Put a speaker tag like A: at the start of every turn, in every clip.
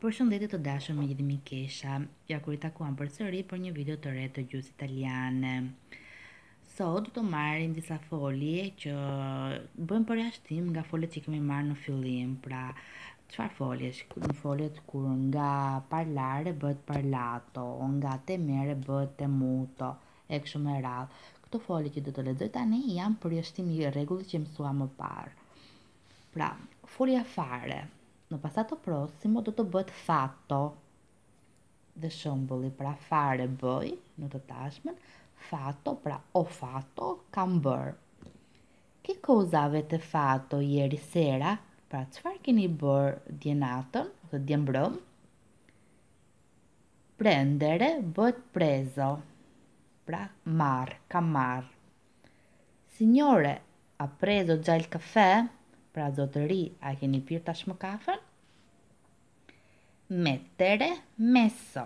A: Për shëndetit të dashëm me gjithë mi kesha, ja kur i takuam për sëri për një video të re të gjusë italiane. Sot du të marim disa folje që bëjmë për jashtim nga folje që kemi marë në fillim, pra qëfar folje në folje të kur nga parlare bët parlato, nga temere bët temuto e këshu me radhë. Këto folje që du të ledzoj tani janë për jashtim i regullë që mësua më parë. Pra, folja fare, në të prosimo do të bëhet fato. Dhe shëmbulli pra fare bëj në të tashmen, fato pra o fato kam bërë. Ke kozave të fato jeri sera, pra qëfar keni bërë djenatën dhe djembrëm? Prendere bëhet prezo, pra marë, kam marë. Signore, a prezo gjallë kafe? Prendere. Pra zotëri, a keni pyrë tash më kafën? Me tere, meso.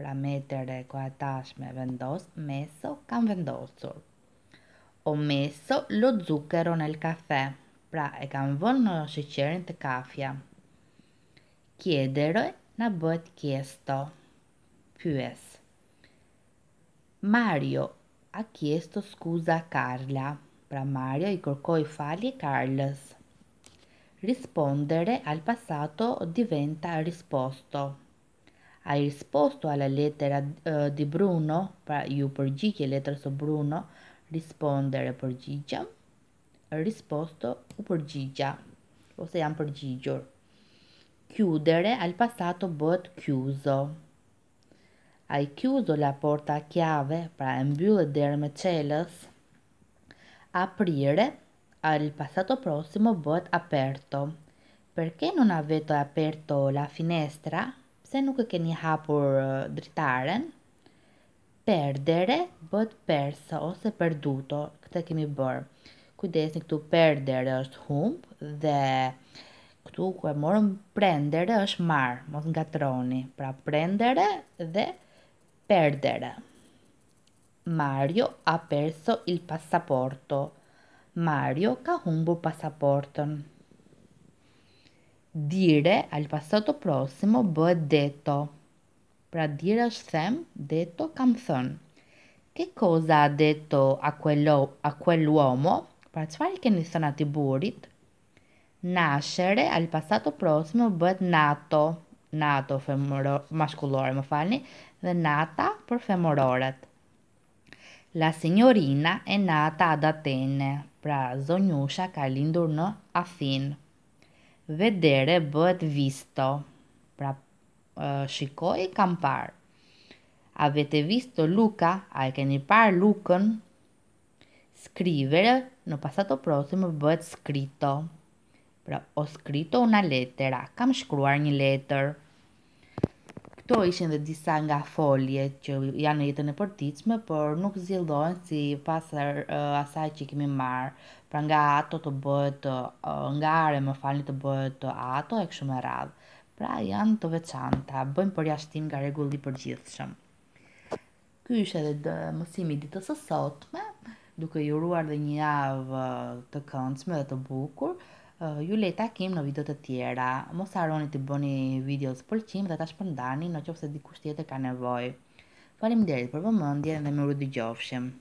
A: Pra me tere, ko atash me vendos, meso kam vendosur. O meso, lo zukero nel kafe. Pra e kam vonë në shëqerin të kafja. Kjederoj, në bët kjesto. Pyes. Mario, a kjesto skuza Karla? Pra Mario i korkoj fali Karlës rispondere al passato diventa risposto. Hai risposto alla lettera uh, di Bruno, pra ju përgjigje letrës së Bruno, rispondere përgjigja, risposto u përgjigja ose janë përgjigjur. Chiudere al passato bëhet chiuso. Hai chiuso la porta a chiave, pra e mbyllë derën me çelës. Aprire, al passato prossimo bot aperto. Perché non avete aperto la finestra? Se nuk e keni hapur dritaren, perdere bot perso ose perduto. Këtë kemi bër. Kujdesni këtu perdere është humb dhe këtu ku e morëm prendere është marr, mos ngatroni. Pra prendere dhe perdere. Mario ha perso il passaporto. Mario ka humbur pasaportën. Dire al pasato prossimo bëhet deto. Pra dire është them, deto kam thënë. Ke koza a deto a quell'uomo? Pra qëfar i keni thënë ati burit? Nashere al pasato prossimo bëhet nato. Nato femorore, mashkullore më falni, dhe nata për femororet. La signorina è nata ad Atene, pra zonjusha ka lindur në Athin. Vedere bëhet visto, pra shikoj kam parë. A vete visto Luka, a e keni parë Lukën? Skrivere, në o prosim bëhet skrito. Pra, o skrito una letera, kam shkruar një letër këto ishin dhe disa nga folje që janë në jetën e përtitshme, por nuk zgjidhohen si pas uh, asaj që kemi marr. Pra nga ato të bëhet uh, nga are më falni të bëhet uh, ato e kështu me radh. Pra janë të veçanta, bëjmë përjashtim nga rregulli i përgjithshëm. Ky është edhe mësimi i ditës së sotme, duke ju uruar dhe një javë të këndshme dhe të bukur ju le ta në video të tjera. Mos harroni të bëni video të pëlqim dhe ta shpërndani në qofë se dikush tjetër ka nevoj. Falim derit për vëmëndje dhe më rrë dy gjofshem.